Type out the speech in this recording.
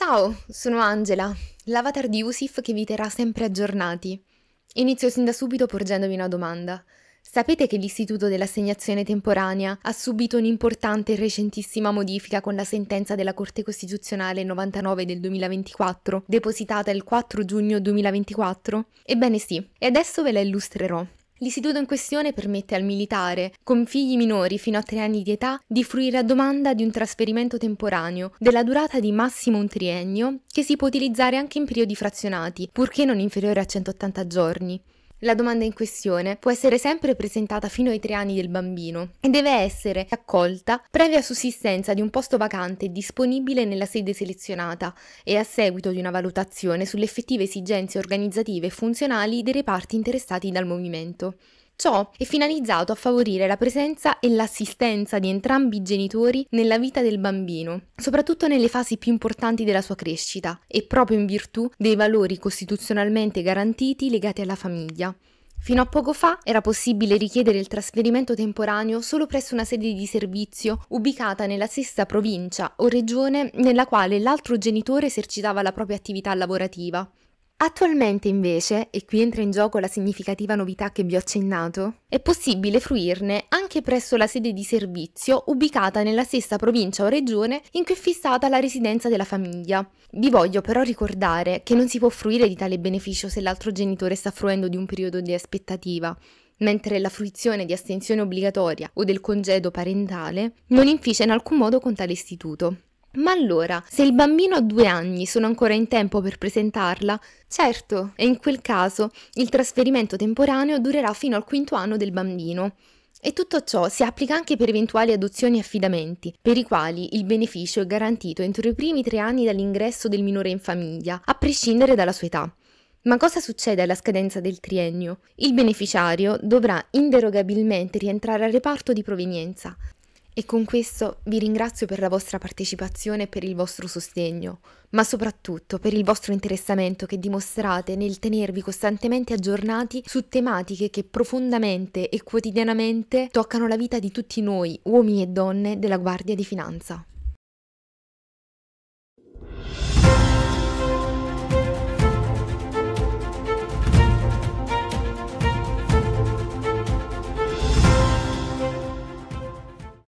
Ciao, sono Angela, l'avatar di Usif che vi terrà sempre aggiornati. Inizio sin da subito porgendovi una domanda. Sapete che l'Istituto dell'assegnazione temporanea ha subito un'importante e recentissima modifica con la sentenza della Corte Costituzionale 99 del 2024, depositata il 4 giugno 2024? Ebbene sì, e adesso ve la illustrerò. L'istituto in questione permette al militare, con figli minori fino a tre anni di età, di fruire a domanda di un trasferimento temporaneo, della durata di massimo un triennio, che si può utilizzare anche in periodi frazionati, purché non inferiore a 180 giorni. La domanda in questione può essere sempre presentata fino ai tre anni del bambino e deve essere accolta previa sussistenza di un posto vacante disponibile nella sede selezionata e a seguito di una valutazione sulle effettive esigenze organizzative e funzionali dei reparti interessati dal movimento. Ciò è finalizzato a favorire la presenza e l'assistenza di entrambi i genitori nella vita del bambino, soprattutto nelle fasi più importanti della sua crescita e proprio in virtù dei valori costituzionalmente garantiti legati alla famiglia. Fino a poco fa era possibile richiedere il trasferimento temporaneo solo presso una sede di servizio ubicata nella stessa provincia o regione nella quale l'altro genitore esercitava la propria attività lavorativa. Attualmente invece, e qui entra in gioco la significativa novità che vi ho accennato, è possibile fruirne anche presso la sede di servizio ubicata nella stessa provincia o regione in cui è fissata la residenza della famiglia. Vi voglio però ricordare che non si può fruire di tale beneficio se l'altro genitore sta fruendo di un periodo di aspettativa, mentre la fruizione di astensione obbligatoria o del congedo parentale non inficia in alcun modo con tale istituto. Ma allora, se il bambino ha due anni sono ancora in tempo per presentarla? Certo, e in quel caso il trasferimento temporaneo durerà fino al quinto anno del bambino. E tutto ciò si applica anche per eventuali adozioni e affidamenti, per i quali il beneficio è garantito entro i primi tre anni dall'ingresso del minore in famiglia, a prescindere dalla sua età. Ma cosa succede alla scadenza del triennio? Il beneficiario dovrà inderogabilmente rientrare al reparto di provenienza, e con questo vi ringrazio per la vostra partecipazione e per il vostro sostegno, ma soprattutto per il vostro interessamento che dimostrate nel tenervi costantemente aggiornati su tematiche che profondamente e quotidianamente toccano la vita di tutti noi, uomini e donne della Guardia di Finanza.